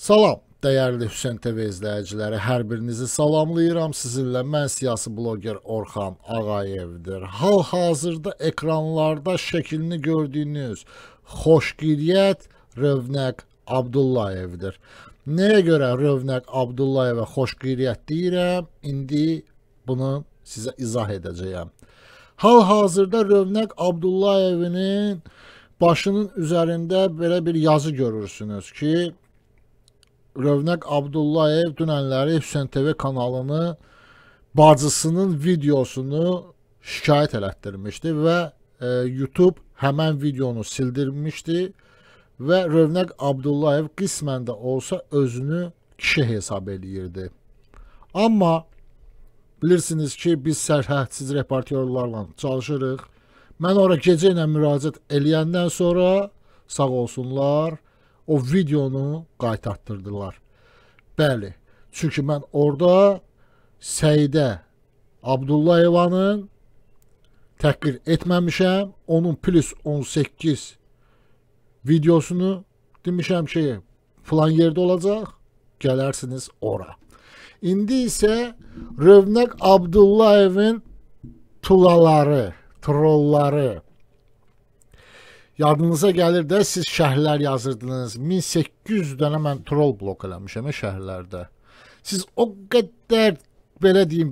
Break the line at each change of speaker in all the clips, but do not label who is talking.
Salam, dəyərli Hüseyn TV izləyiciləri, hər birinizi salamlayıram. Sizinlə mən siyasi bloger Orxan Ağayevdir. Hal-hazırda ekranlarda şəklini gördüyünüz xoşgiriyyət Rövnəq Abdullayevdir. Nəyə görə Rövnəq Abdullayevə xoşgiriyyət deyirəm? İndi bunu sizə izah edəcəyəm. Hal-hazırda Rövnəq Abdullayevinin başının üzərində belə bir yazı görürsünüz ki, Rövnəq Abdullayev dünənləri Hüseyn TV kanalını bacısının videosunu şikayət elətdirmişdi və e, YouTube həmən videonu sildirmişdi və Rövnəq Abdullayev qismən də olsa özünü kişi hesab eləyirdi. Amma bilirsiniz ki, biz sərhədsiz reportyorlarla çalışırıq. Mən ora gecə ilə müraciət eləyəndən sonra sağ olsunlar, o videonu qaytartdırdılar. Bəli, çünki mən orada Səidə Abdullayevanın təhqir etməmişəm. Onun plus 18 videosunu demişəm ki, filan yerdə olacaq, gələrsiniz ora. İndi isə Rövnək Abdullayevin tulaları, trolları Yadınıza gəlir də siz şərhlər yazırdınız. 1800 dənə mən troll blok eləmişəm e, şərhlərdə. Siz o qədər belə deyim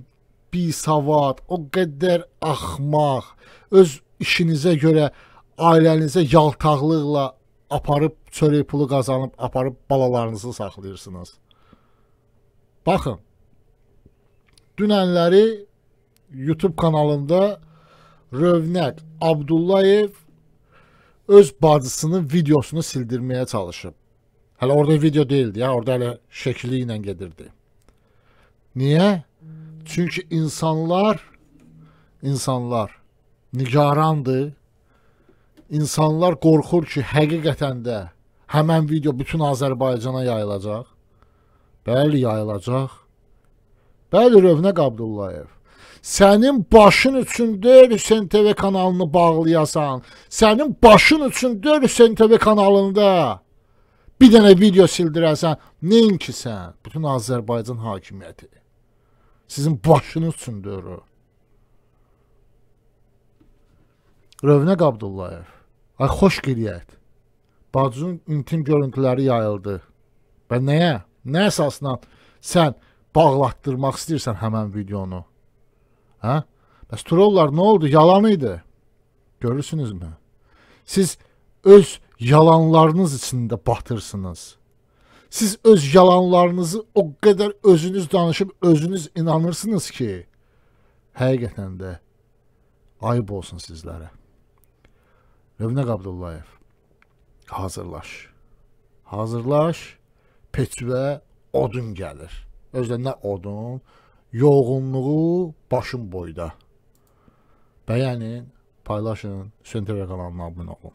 bisavad, o qədər axmaq, öz işinizə görə ailənizə yaltaqlıqla aparıb çörək pulu qazanıb aparıb balalarınızı saxlayırsınız. Baxın. Dünənləri YouTube kanalında Rövnək Abdullayev öz bacısının videosunu sildirməyə çalışıb. Hələ orada video deyildi, ya, orada hələ şəkili ilə gedirdi. Niyə? Çünki insanlar insanlar nigarandır. İnsanlar qorxur ki, həqiqətən də həmən video bütün Azərbaycana yayılacaq. Bəli, yayılacaq. Bəli, Rövnə Qabdullayev. Sənin başın üçün deyil Hüseyn TV kanalını bağlayasan. Sənin başın üçün deyil Hüseyn TV kanalında. Bir dənə video sildirəsən, nəinki sən, bütün Azərbaycan hakimiyyəti. Sizin başınız üçün deyir o. Rövnəq Abdullayev. Ay xoş qiliyyət. Bacının intim görüntüləri yayıldı. Və nəyə? Nə əsasla sən bağlatdırmaq istəyirsən həmən videonu? Hə? Bəs trollar nə oldu? Yalan idi. Görürsünüzmü? Siz öz yalanlarınız içində batırsınız. Siz öz yalanlarınızı o qədər özünüz danışıb özünüz inanırsınız ki, həqiqətən də ayıb olsun sizlərə. Rövnəq Abdullayev hazırlaş. Hazırlaş, peçvə odun gəlir. Özdə nə odun, yoğunluğu başın boyda. Bəyənin, paylaşın, Sönterə kanalına abunə olun.